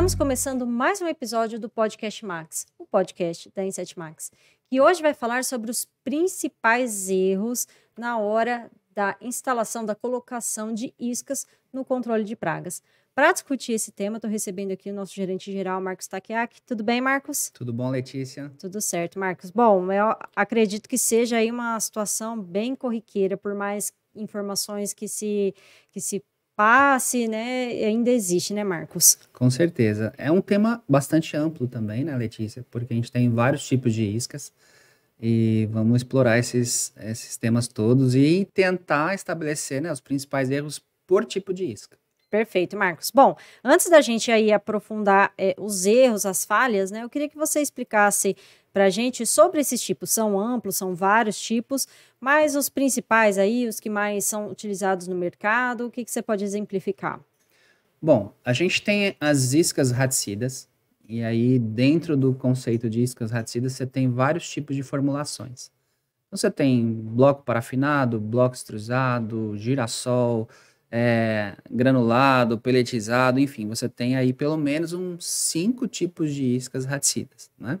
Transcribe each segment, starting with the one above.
Estamos começando mais um episódio do Podcast Max, o podcast da Inset Max, que hoje vai falar sobre os principais erros na hora da instalação, da colocação de iscas no controle de pragas. Para discutir esse tema, estou recebendo aqui o nosso gerente geral, Marcos Takiak. Tudo bem, Marcos? Tudo bom, Letícia? Tudo certo, Marcos. Bom, eu acredito que seja aí uma situação bem corriqueira, por mais informações que se, que se passe, né, ainda existe, né, Marcos? Com certeza. É um tema bastante amplo também, né, Letícia? Porque a gente tem vários tipos de iscas e vamos explorar esses, esses temas todos e tentar estabelecer né, os principais erros por tipo de isca. Perfeito, Marcos. Bom, antes da gente aí aprofundar é, os erros, as falhas, né, eu queria que você explicasse para a gente sobre esses tipos. São amplos, são vários tipos, mas os principais aí, os que mais são utilizados no mercado, o que, que você pode exemplificar? Bom, a gente tem as iscas raticidas, e aí dentro do conceito de iscas raticidas você tem vários tipos de formulações. Então, você tem bloco parafinado, bloco extrusado, girassol, é, granulado, peletizado, enfim, você tem aí pelo menos uns cinco tipos de iscas raticidas, né?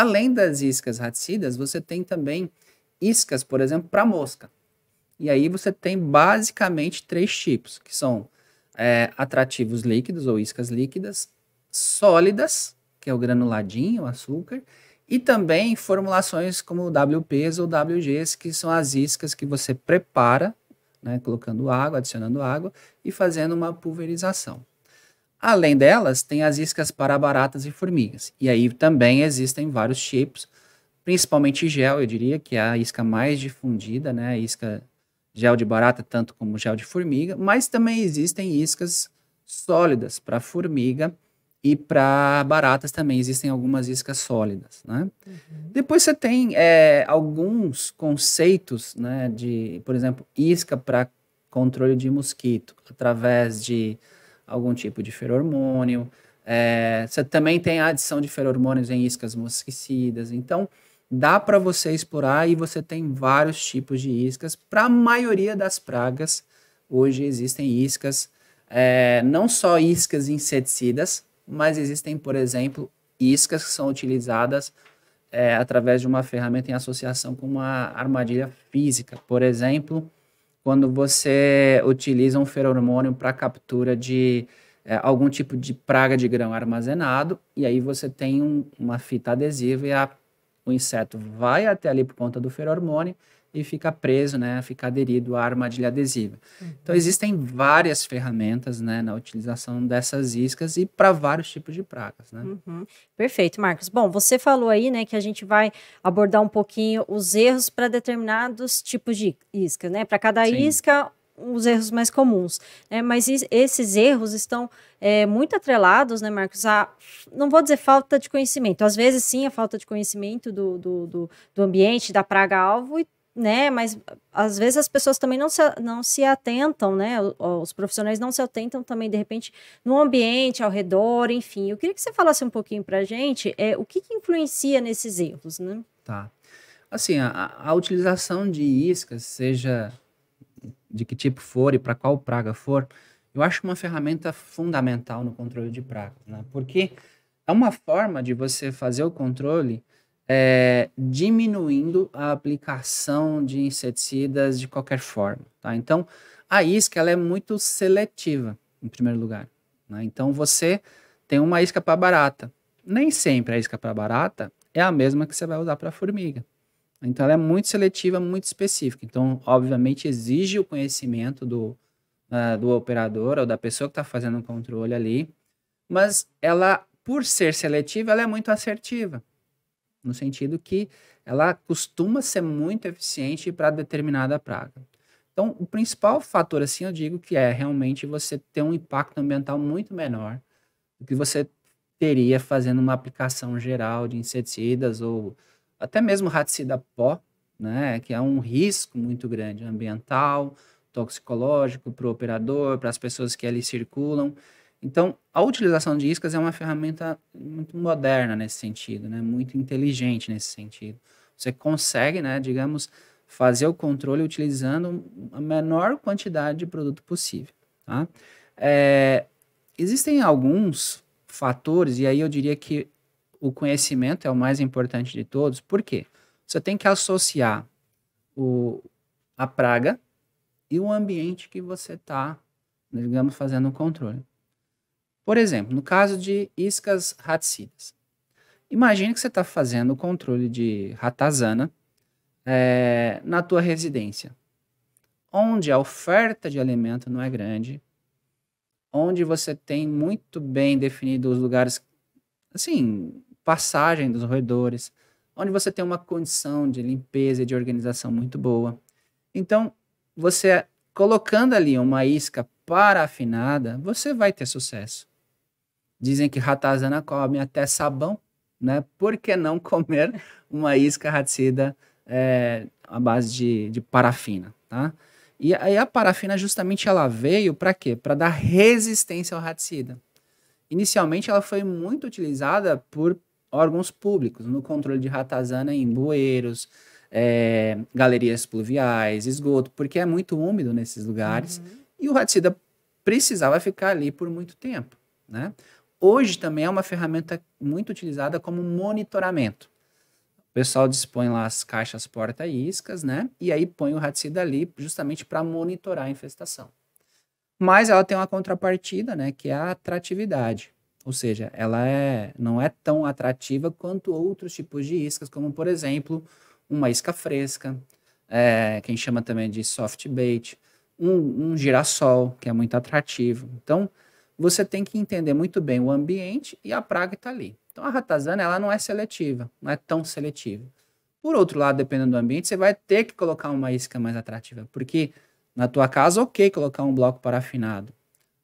Além das iscas raticidas, você tem também iscas, por exemplo, para mosca. E aí você tem basicamente três tipos, que são é, atrativos líquidos ou iscas líquidas, sólidas, que é o granuladinho, o açúcar, e também formulações como WPs ou WGs, que são as iscas que você prepara, né, colocando água, adicionando água e fazendo uma pulverização. Além delas, tem as iscas para baratas e formigas. E aí também existem vários tipos, principalmente gel, eu diria, que é a isca mais difundida, né? A isca gel de barata, tanto como gel de formiga, mas também existem iscas sólidas para formiga e para baratas também existem algumas iscas sólidas, né? Uhum. Depois você tem é, alguns conceitos, né? De, por exemplo, isca para controle de mosquito através de algum tipo de feromônio. É, você também tem a adição de feromônios em iscas mosquicidas. Então, dá para você explorar e você tem vários tipos de iscas. Para a maioria das pragas, hoje existem iscas, é, não só iscas inseticidas, mas existem, por exemplo, iscas que são utilizadas é, através de uma ferramenta em associação com uma armadilha física. Por exemplo, quando você utiliza um feromônio para captura de é, algum tipo de praga de grão armazenado, e aí você tem um, uma fita adesiva e a, o inseto vai até ali por conta do feromônio e fica preso, né, fica aderido à armadilha adesiva. Uhum. Então existem várias ferramentas, né, na utilização dessas iscas e para vários tipos de pragas, né? Uhum. Perfeito, Marcos. Bom, você falou aí, né, que a gente vai abordar um pouquinho os erros para determinados tipos de isca, né? Para cada Sim. isca os erros mais comuns, né? Mas esses erros estão é, muito atrelados, né, Marcos, a, não vou dizer falta de conhecimento, às vezes sim a falta de conhecimento do, do, do, do ambiente, da praga-alvo e né? Mas às vezes as pessoas também não se, não se atentam, né? Os profissionais não se atentam também, de repente, no ambiente, ao redor, enfim. Eu queria que você falasse um pouquinho para a gente é, o que, que, influencia nesses erros, né? Tá. Assim, a, a utilização de iscas, seja de que tipo for e para qual praga for, eu acho uma ferramenta fundamental no controle de praga né? Porque é uma forma de você fazer o controle é, diminuindo a aplicação de inseticidas de qualquer forma. Tá? Então, a isca ela é muito seletiva, em primeiro lugar. Né? Então, você tem uma isca para barata. Nem sempre a isca para barata é a mesma que você vai usar para formiga. Então, ela é muito seletiva, muito específica. Então, obviamente, exige o conhecimento do, uh, do operador ou da pessoa que está fazendo o controle ali. Mas ela, por ser seletiva, ela é muito assertiva no sentido que ela costuma ser muito eficiente para determinada praga. Então, o principal fator, assim, eu digo que é realmente você ter um impacto ambiental muito menor do que você teria fazendo uma aplicação geral de inseticidas ou até mesmo raticida pó, né, que é um risco muito grande ambiental, toxicológico para o operador, para as pessoas que ali circulam. Então, a utilização de iscas é uma ferramenta muito moderna nesse sentido, né? muito inteligente nesse sentido. Você consegue, né, digamos, fazer o controle utilizando a menor quantidade de produto possível. Tá? É, existem alguns fatores, e aí eu diria que o conhecimento é o mais importante de todos. Por quê? Você tem que associar o, a praga e o ambiente que você está, digamos, fazendo o controle. Por exemplo, no caso de iscas raticidas. Imagine que você está fazendo o controle de ratazana é, na tua residência, onde a oferta de alimento não é grande, onde você tem muito bem definido os lugares, assim, passagem dos roedores, onde você tem uma condição de limpeza e de organização muito boa. Então, você colocando ali uma isca para afinada, você vai ter sucesso. Dizem que ratazana come até sabão, né? Por que não comer uma isca raticida é, à base de, de parafina, tá? E aí a parafina justamente ela veio para quê? Para dar resistência ao raticida. Inicialmente ela foi muito utilizada por órgãos públicos no controle de ratazana em bueiros, é, galerias pluviais, esgoto, porque é muito úmido nesses lugares uhum. e o raticida precisava ficar ali por muito tempo, né? Hoje também é uma ferramenta muito utilizada como monitoramento. O pessoal dispõe lá as caixas porta-iscas, né? E aí põe o raticida ali justamente para monitorar a infestação. Mas ela tem uma contrapartida, né? Que é a atratividade. Ou seja, ela é, não é tão atrativa quanto outros tipos de iscas, como, por exemplo, uma isca fresca, é, quem chama também de soft bait, um, um girassol, que é muito atrativo. Então, você tem que entender muito bem o ambiente e a praga está ali. Então a ratazana ela não é seletiva, não é tão seletiva. Por outro lado, dependendo do ambiente, você vai ter que colocar uma isca mais atrativa, porque na tua casa, ok, colocar um bloco parafinado,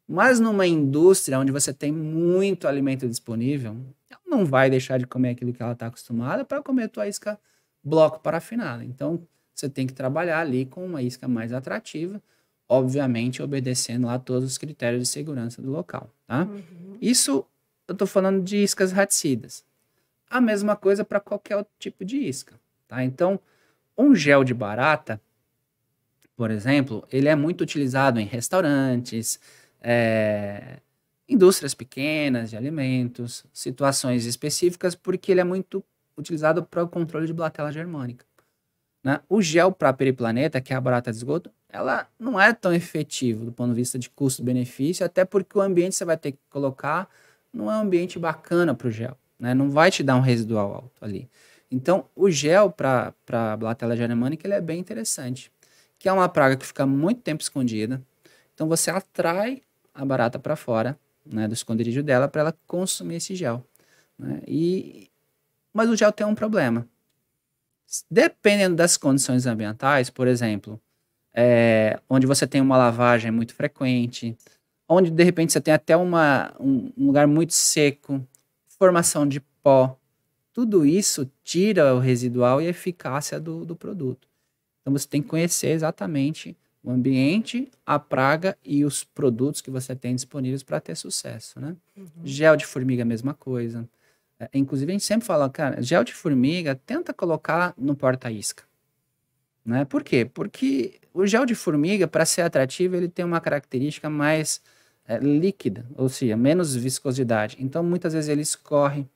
mas numa indústria onde você tem muito alimento disponível, ela não vai deixar de comer aquilo que ela está acostumada para comer a tua isca bloco parafinada. Então você tem que trabalhar ali com uma isca mais atrativa obviamente obedecendo lá todos os critérios de segurança do local, tá? Uhum. Isso eu estou falando de iscas raticidas. A mesma coisa para qualquer outro tipo de isca, tá? Então, um gel de barata, por exemplo, ele é muito utilizado em restaurantes, é, indústrias pequenas de alimentos, situações específicas, porque ele é muito utilizado para o controle de blatela germânica. Né? O gel para periplaneta, que é a barata de esgoto, ela não é tão efetiva do ponto de vista de custo-benefício, até porque o ambiente que você vai ter que colocar não é um ambiente bacana para o gel, né? Não vai te dar um residual alto ali. Então, o gel para a Blatella germânica ele é bem interessante, que é uma praga que fica muito tempo escondida. Então, você atrai a barata para fora, né, do esconderijo dela, para ela consumir esse gel. Né? E... Mas o gel tem um problema. Dependendo das condições ambientais, por exemplo, é, onde você tem uma lavagem muito frequente, onde de repente você tem até uma, um, um lugar muito seco, formação de pó. Tudo isso tira o residual e a eficácia do, do produto. Então você tem que conhecer exatamente o ambiente, a praga e os produtos que você tem disponíveis para ter sucesso, né? Uhum. Gel de formiga, mesma coisa. É, inclusive, a gente sempre fala, cara, gel de formiga, tenta colocar no porta-isca. Né? Por quê? Porque o gel de formiga, para ser atrativo, ele tem uma característica mais é, líquida, ou seja, menos viscosidade. Então, muitas vezes ele escorre.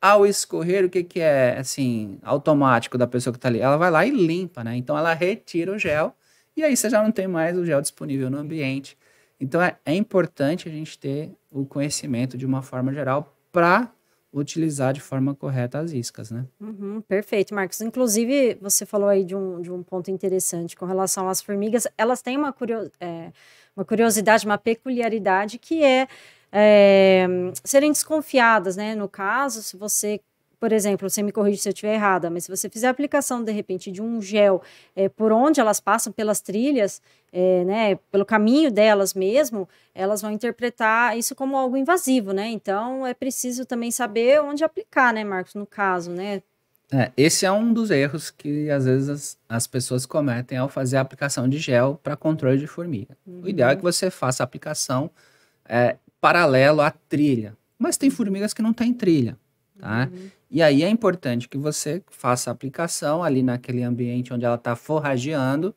Ao escorrer, o que, que é assim automático da pessoa que está ali? Ela vai lá e limpa, né? Então, ela retira o gel e aí você já não tem mais o gel disponível no ambiente. Então, é, é importante a gente ter o conhecimento de uma forma geral para utilizar de forma correta as iscas, né? Uhum, perfeito, Marcos. Inclusive, você falou aí de um, de um ponto interessante com relação às formigas. Elas têm uma, é, uma curiosidade, uma peculiaridade que é, é serem desconfiadas, né? No caso, se você por exemplo, você me corrige se eu estiver errada, mas se você fizer a aplicação, de repente, de um gel é, por onde elas passam, pelas trilhas, é, né, pelo caminho delas mesmo, elas vão interpretar isso como algo invasivo, né? Então, é preciso também saber onde aplicar, né, Marcos, no caso, né? É, esse é um dos erros que às vezes as, as pessoas cometem ao fazer a aplicação de gel para controle de formiga. Uhum. O ideal é que uhum. você faça a aplicação eh, paralelo à trilha, mas tem formigas que não têm trilha, tá? Uhum. E aí é importante que você faça a aplicação ali naquele ambiente onde ela está forrageando,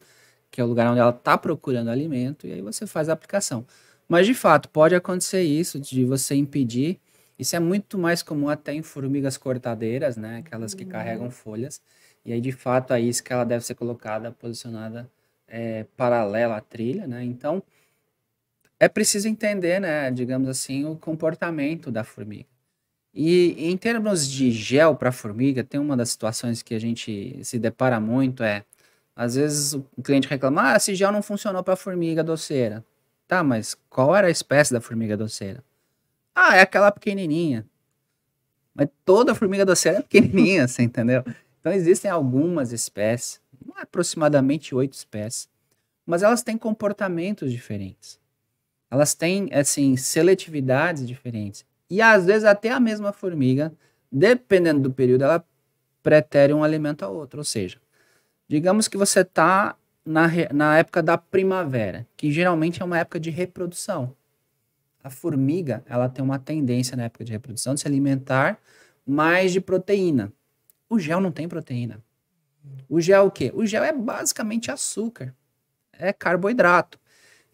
que é o lugar onde ela está procurando alimento, e aí você faz a aplicação. Mas de fato, pode acontecer isso, de você impedir. Isso é muito mais comum até em formigas cortadeiras, né? Aquelas que uhum. carregam folhas. E aí, de fato, isso que ela deve ser colocada, posicionada é, paralela à trilha, né? Então, é preciso entender, né, digamos assim, o comportamento da formiga. E em termos de gel para formiga, tem uma das situações que a gente se depara muito é, às vezes o cliente reclama, ah, esse gel não funcionou para formiga doceira. Tá, mas qual era a espécie da formiga doceira? Ah, é aquela pequenininha. Mas toda formiga doceira é pequenininha, você assim, entendeu? Então existem algumas espécies, é aproximadamente oito espécies, mas elas têm comportamentos diferentes. Elas têm, assim, seletividades diferentes. E às vezes até a mesma formiga, dependendo do período, ela pretere um alimento a outro. Ou seja, digamos que você está na, na época da primavera, que geralmente é uma época de reprodução. A formiga, ela tem uma tendência na época de reprodução de se alimentar mais de proteína. O gel não tem proteína. O gel é o quê? O gel é basicamente açúcar. É carboidrato.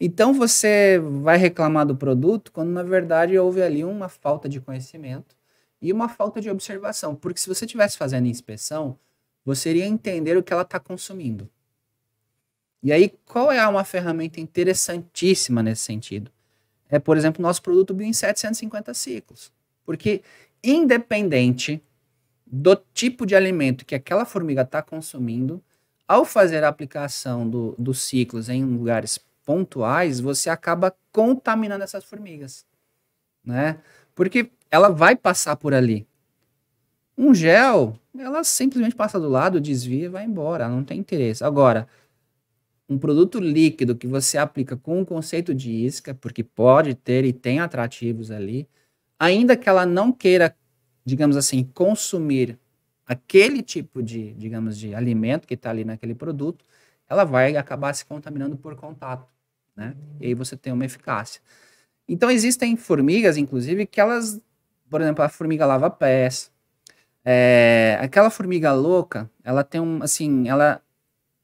Então você vai reclamar do produto quando na verdade houve ali uma falta de conhecimento e uma falta de observação, porque se você estivesse fazendo inspeção, você iria entender o que ela está consumindo. E aí, qual é uma ferramenta interessantíssima nesse sentido? É, por exemplo, o nosso produto Bio em 750 ciclos. Porque, independente do tipo de alimento que aquela formiga está consumindo, ao fazer a aplicação do, dos ciclos em lugares pontuais, você acaba contaminando essas formigas, né? Porque ela vai passar por ali. Um gel, ela simplesmente passa do lado, desvia e vai embora, não tem interesse. Agora, um produto líquido que você aplica com o conceito de isca, porque pode ter e tem atrativos ali, ainda que ela não queira, digamos assim, consumir aquele tipo de, digamos, de alimento que está ali naquele produto, ela vai acabar se contaminando por contato né? E aí você tem uma eficácia. Então existem formigas, inclusive, que elas, por exemplo, a formiga lava pés. É, aquela formiga louca, ela tem um, assim, ela,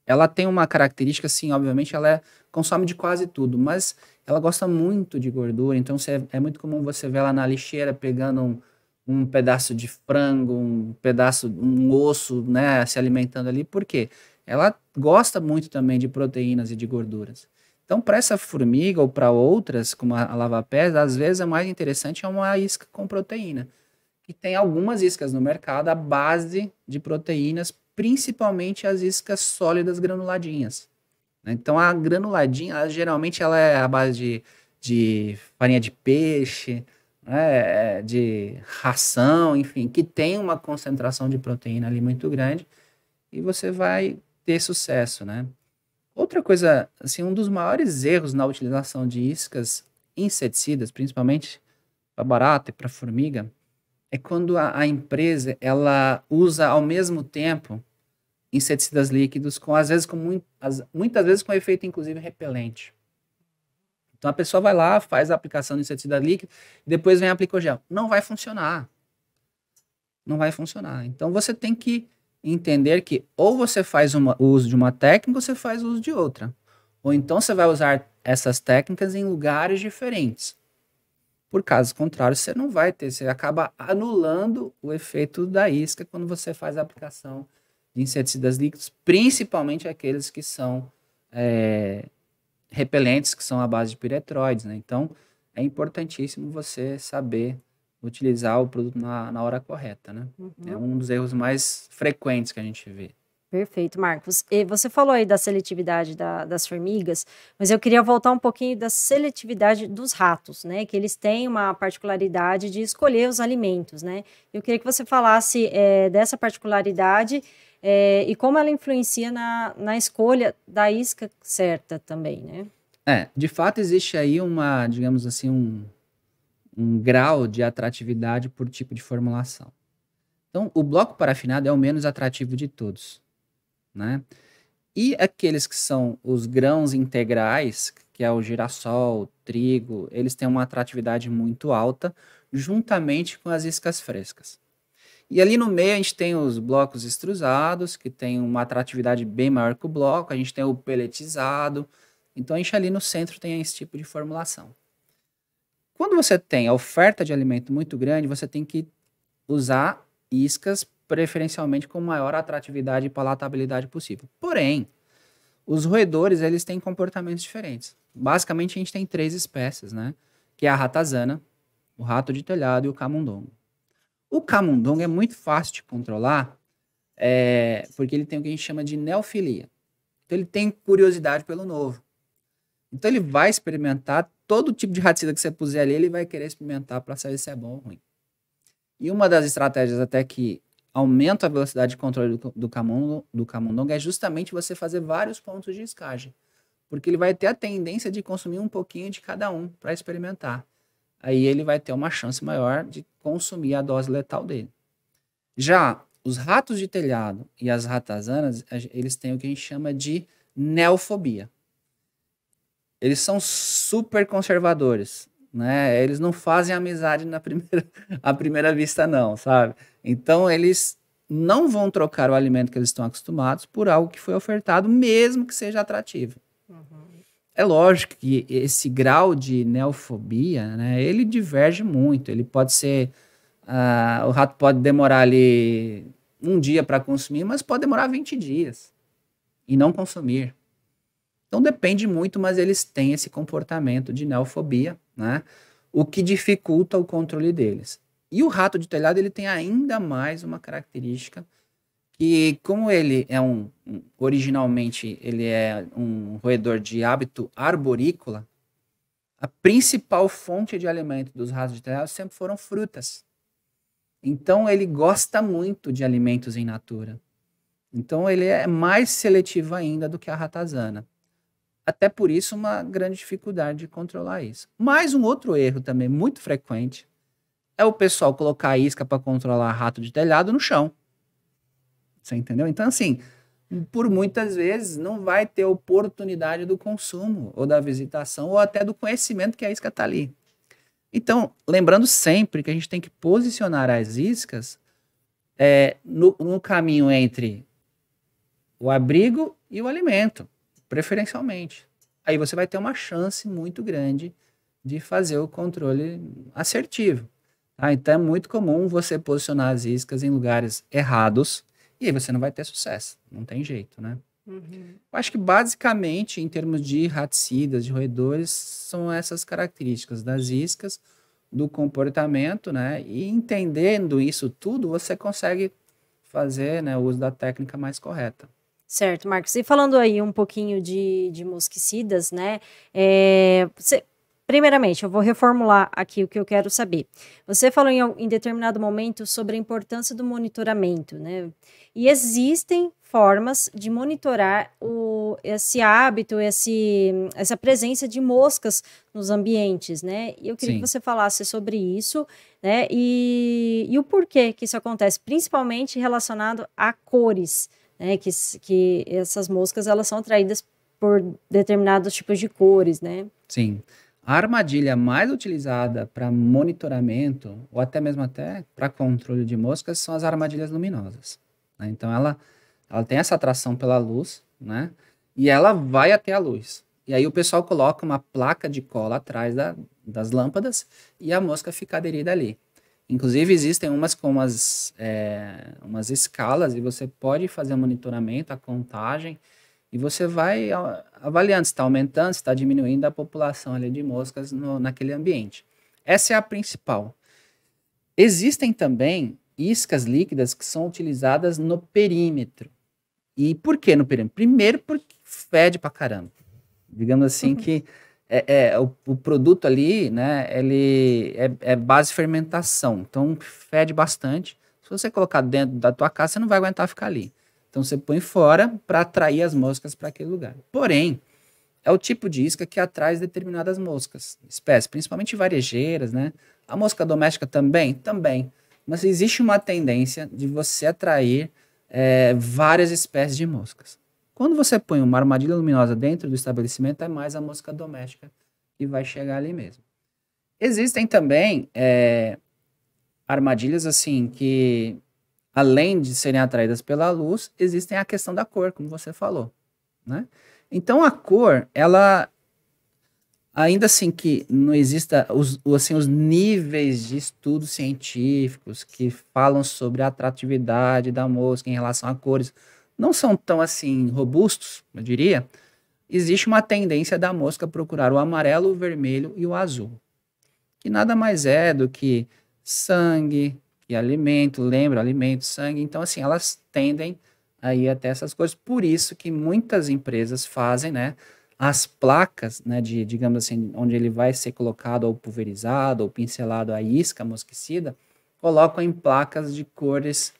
ela tem uma característica, assim, obviamente, ela é, consome de quase tudo, mas ela gosta muito de gordura. Então você, é muito comum você ver ela na lixeira pegando um, um pedaço de frango, um pedaço, um osso, né, se alimentando ali. Por quê? Ela gosta muito também de proteínas e de gorduras. Então, para essa formiga ou para outras, como a lava-pés, às vezes a é mais interessante é uma isca com proteína. E tem algumas iscas no mercado a base de proteínas, principalmente as iscas sólidas granuladinhas. Né? Então, a granuladinha, geralmente, ela é a base de, de farinha de peixe, né, é, de ração, enfim, que tem uma concentração de proteína ali muito grande e você vai ter sucesso, né? Outra coisa, assim, um dos maiores erros na utilização de iscas inseticidas, principalmente para barata e para formiga, é quando a, a, empresa ela usa ao mesmo tempo inseticidas líquidos com às vezes com muito, as, muitas vezes com efeito inclusive repelente. Então a pessoa vai lá, faz a aplicação de inseticida líquido, depois vem aplicar o gel. Não vai funcionar. Não vai funcionar. Então você tem que entender que ou você faz uma, uso de uma técnica ou você faz o uso de outra. Ou então você vai usar essas técnicas em lugares diferentes. Por caso contrário, você não vai ter, você acaba anulando o efeito da isca quando você faz a aplicação de inseticidas líquidos, principalmente aqueles que são é, repelentes, que são à base de piretroides. Né? Então, é importantíssimo você saber utilizar o produto na, na hora correta, né? Uhum. É um dos erros mais frequentes que a gente vê. Perfeito, Marcos. E você falou aí da seletividade da, das formigas, mas eu queria voltar um pouquinho da seletividade dos ratos, né? Que eles têm uma particularidade de escolher os alimentos, né? Eu queria que você falasse é, dessa particularidade é, e como ela influencia na, na escolha da isca certa também, né? É, de fato existe aí uma, digamos assim, um, um grau de atratividade por tipo de formulação. Então, o bloco parafinado é o menos atrativo de todos, né? E aqueles que são os grãos integrais, que é o girassol, o trigo, eles têm uma atratividade muito alta, juntamente com as iscas frescas. E ali no meio a gente tem os blocos extrusados, que tem uma atratividade bem maior que o bloco, a gente tem o peletizado. Então a gente ali no centro tem esse tipo de formulação. Quando você tem a oferta de alimento muito grande, você tem que usar iscas preferencialmente com maior atratividade e palatabilidade possível. Porém, os roedores, eles têm comportamentos diferentes. Basicamente, a gente tem três espécies, né? Que é a ratazana, o rato de telhado e o camundongo. O camundongo é muito fácil de controlar, é, porque ele tem o que a gente chama de neofilia. Então, ele tem curiosidade pelo novo. Então, ele vai experimentar todo tipo de raticida que você puser ali, ele vai querer experimentar para saber se é bom ou ruim. E uma das estratégias até que aumenta a velocidade de controle do, do, camundongo, do é justamente você fazer vários pontos de escagem. Porque ele vai ter a tendência de consumir um pouquinho de cada um para experimentar. Aí ele vai ter uma chance maior de consumir a dose letal dele. Já os ratos de telhado e as ratazanas, eles têm o que a gente chama de neofobia eles são super conservadores, né? Eles não fazem amizade na primeira, à primeira vista, não, sabe? Então eles não vão trocar o alimento que eles estão acostumados por algo que foi ofertado, mesmo que seja atrativo. Uhum. É lógico que esse grau de neofobia, né? Ele diverge muito. Ele pode ser. Uh, o rato pode demorar ali um dia para consumir, mas pode demorar 20 dias e não consumir. Então depende muito, mas eles têm esse comportamento de neofobia, né? O que dificulta o controle deles. E o rato de telhado ele tem ainda mais uma característica que, como ele é um, originalmente ele é um roedor de hábito arborícola, a principal fonte de alimento dos ratos de telhado sempre foram frutas. Então ele gosta muito de alimentos em natura. Então ele é mais seletivo ainda do que a ratazana até por isso, uma grande dificuldade de controlar isso. Mas um outro erro também muito frequente é o pessoal colocar isca para controlar rato de telhado no chão. Você entendeu? Então, assim, por muitas vezes não vai ter oportunidade do consumo, ou da visitação, ou até do conhecimento que a isca está ali. Então, lembrando sempre que a gente tem que posicionar as iscas é, no, no caminho entre o abrigo e o alimento preferencialmente. Aí você vai ter uma chance muito grande de fazer o controle assertivo. Tá? Então é muito comum você posicionar as iscas em lugares errados e aí você não vai ter sucesso. Não tem jeito, né? Uhum. Eu acho que basicamente, em termos de raticidas, de roedores, são essas características das iscas, do comportamento, né? E entendendo isso tudo, você consegue fazer né, o uso da técnica mais correta. Certo, Marcos. E falando aí um pouquinho de, de mosquicidas, né? É, você, primeiramente, eu vou reformular aqui o que eu quero saber. Você falou em, em determinado momento sobre a importância do monitoramento, né? E existem formas de monitorar o, esse hábito, esse, essa presença de moscas nos ambientes, né? E eu queria Sim. que você falasse sobre isso, né? E, e o porquê que isso acontece, principalmente relacionado a cores né, que, que essas moscas elas são atraídas por determinados tipos de cores, né? Sim. A armadilha mais utilizada para monitoramento ou até mesmo até para controle de moscas são as armadilhas luminosas. Né? Então ela, ela tem essa atração pela luz, né? E ela vai até a luz. E aí o pessoal coloca uma placa de cola atrás da, das lâmpadas e a mosca fica aderida ali. Inclusive, existem umas com umas, é, umas escalas e você pode fazer o monitoramento, a contagem, e você vai avaliando se está aumentando, se está diminuindo a população ali de moscas no, naquele ambiente. Essa é a principal. Existem também iscas líquidas que são utilizadas no perímetro. E por que no perímetro? Primeiro porque fede pra caramba. Digamos assim uhum. que é, é o, o, produto ali, né, ele é, é base fermentação, então fede bastante. Se você colocar dentro da tua casa, você não vai aguentar ficar ali. Então você põe fora para atrair as moscas para aquele lugar. Porém, é o tipo de isca que atrai determinadas moscas, espécies, principalmente varejeiras, né? A mosca doméstica também? Também. Mas existe uma tendência de você atrair é, várias espécies de moscas. Quando você põe uma armadilha luminosa dentro do estabelecimento, é mais a mosca doméstica que vai chegar ali mesmo. Existem também é, armadilhas assim que, além de serem atraídas pela luz, existem a questão da cor, como você falou. Né? Então a cor, ela ainda assim que não exista os, assim, os níveis de estudos científicos que falam sobre a atratividade da mosca em relação a cores, não são tão assim robustos, eu diria, existe uma tendência da mosca procurar o amarelo, o vermelho e o azul, que nada mais é do que sangue e alimento, lembra, alimento, sangue. Então, assim, elas tendem aí até essas coisas. Por isso que muitas empresas fazem, né, as placas, né, de, digamos assim, onde ele vai ser colocado ou pulverizado ou pincelado a isca mosquicida, colocam em placas de cores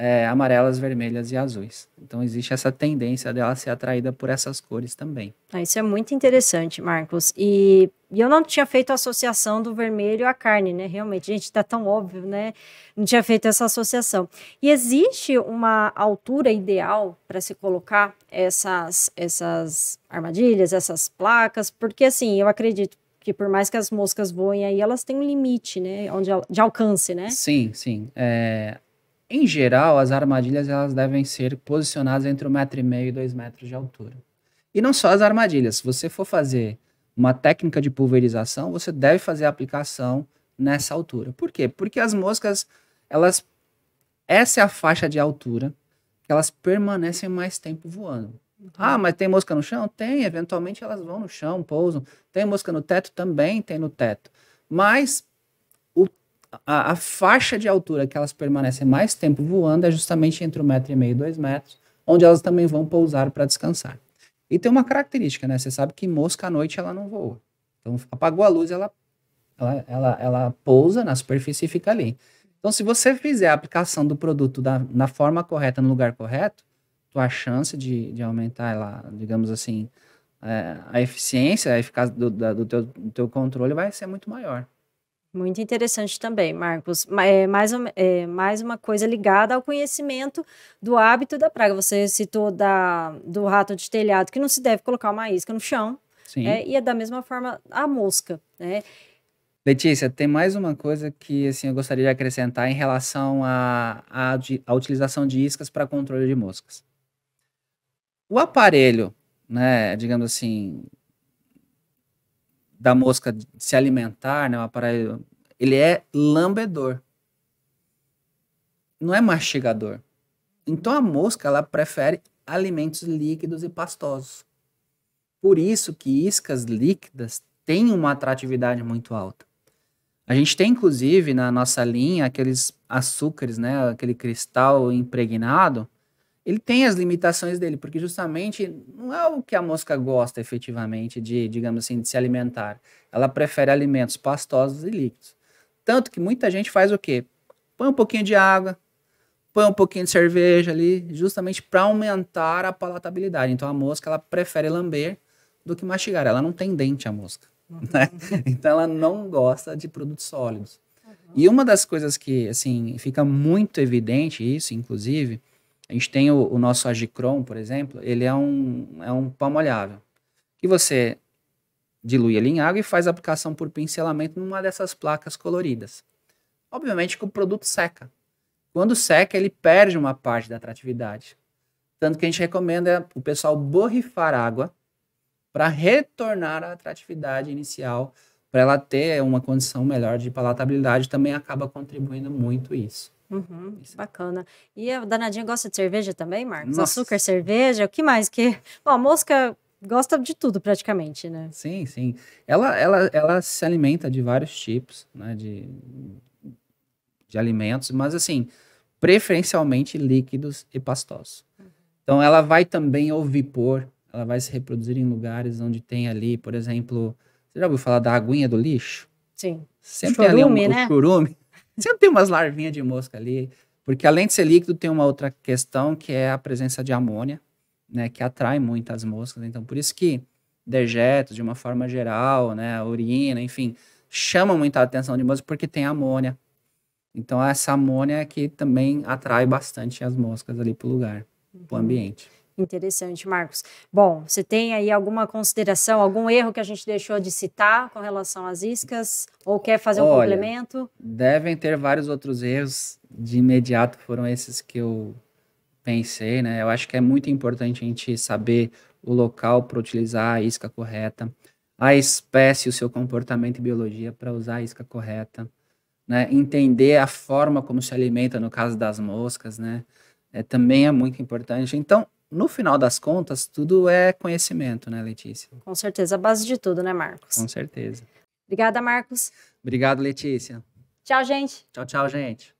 é, amarelas, vermelhas e azuis. Então existe essa tendência dela ser atraída por essas cores também. Ah, isso é muito interessante, Marcos. E, e eu não tinha feito a associação do vermelho à carne, né? Realmente, gente, está tão óbvio, né? Não tinha feito essa associação. E existe uma altura ideal para se colocar essas, essas armadilhas, essas placas, porque assim, eu acredito, que por mais que as moscas voem aí, elas têm um limite, né? Onde, de alcance, né? Sim, sim. É, em geral, as armadilhas elas devem ser posicionadas entre um metro e meio e dois metros de altura. E não só as armadilhas. Se você for fazer uma técnica de pulverização, você deve fazer a aplicação nessa altura. Por quê? Porque as moscas, elas essa é a faixa de altura que elas permanecem mais tempo voando. Uhum. Ah, mas tem mosca no chão? Tem, eventualmente elas vão no chão, pousam. Tem mosca no teto? Também tem no teto. Mas a, a, faixa de altura que elas permanecem mais tempo voando é justamente entre um metro e meio e dois metros, onde elas também vão pousar para descansar. E tem uma característica, né? Você sabe que mosca à noite ela não voa. Então apagou a luz, ela, ela, ela, ela pousa na superfície e fica ali. Então, se você fizer a aplicação do produto da, na forma correta, no lugar correto, tua chance de, de aumentar ela, digamos assim, é, a eficiência, a eficácia do, da, do, teu, do teu controle vai ser muito maior. Muito interessante também, Marcos. É, mais, é, mais uma coisa ligada ao conhecimento do hábito da praga. Você citou da, do rato de telhado, que não se deve colocar uma isca no chão. Sim. É, e é da mesma forma a mosca, né? Letícia, tem mais uma coisa que assim, eu gostaria de acrescentar em relação à a, a, a, utilização de iscas para controle de moscas. O aparelho, né, digamos assim, da mosca se alimentar, né, o aparelho, ele é lambedor. Não é mastigador. Então a mosca ela prefere alimentos líquidos e pastosos. Por isso que iscas líquidas têm uma atratividade muito alta. A gente tem inclusive na nossa linha aqueles açúcares, né, aquele cristal impregnado, ele tem as limitações dele, porque justamente não é o que a mosca gosta efetivamente de, digamos assim, de se alimentar. Ela prefere alimentos pastosos e líquidos. Tanto que muita gente faz o quê? Põe um pouquinho de água, põe um pouquinho de cerveja ali, justamente para aumentar a palatabilidade. Então a mosca ela prefere lamber do que mastigar. Ela não tem dente a mosca, uhum. né? Então ela não gosta de produtos sólidos. Uhum. E uma das coisas que assim fica muito evidente isso, inclusive, a gente tem o, o nosso Agicron, por exemplo, ele é um, é um pó molhável. Que você dilui ele em água e faz aplicação por pincelamento numa dessas placas coloridas. Obviamente que o produto seca. Quando seca, ele perde uma parte da atratividade. Tanto que a gente recomenda o pessoal borrifar água para retornar a atratividade inicial, para ela ter uma condição melhor de palatabilidade, também acaba contribuindo muito isso. Uhum, bacana. E a danadinha gosta de cerveja também, Marcos? Nossa. Açúcar, cerveja, o que mais? Que Bom, a mosca gosta de tudo praticamente, né? Sim, sim. Ela, ela, ela se alimenta de vários tipos, né? De, de alimentos, mas assim, preferencialmente líquidos e pastosos. Uhum. Então ela vai também ovipor, ela vai se reproduzir em lugares onde tem ali, por exemplo, você já ouviu falar da aguinha do lixo? Sim. Sempre churume, ali um, né? churume. Sempre tem umas larvinhas de mosca ali, porque além de ser líquido, tem uma outra questão que é a presença de amônia, né, que atrai muitas moscas. Então, por isso que dejetos, de uma forma geral, né, urina, enfim, chamam muita atenção de moscas porque tem amônia. Então, essa amônia é que também atrai bastante as moscas ali para o lugar, para o uhum. ambiente. Interessante, Marcos. Bom, você tem aí alguma consideração, algum erro que a gente deixou de citar com relação às iscas? Ou quer fazer um Olha, complemento? Devem ter vários outros erros. De imediato foram esses que eu pensei, né? Eu acho que é muito importante a gente saber o local para utilizar a isca correta, a espécie, o seu comportamento e biologia para usar a isca correta, né? Entender a forma como se alimenta no caso das moscas, né? É, também é muito importante. Então, no final das contas, tudo é conhecimento, né, Letícia? Com certeza, a base de tudo, né, Marcos? Com certeza. Obrigada, Marcos. Obrigado, Letícia. Tchau, gente. Tchau, tchau, gente.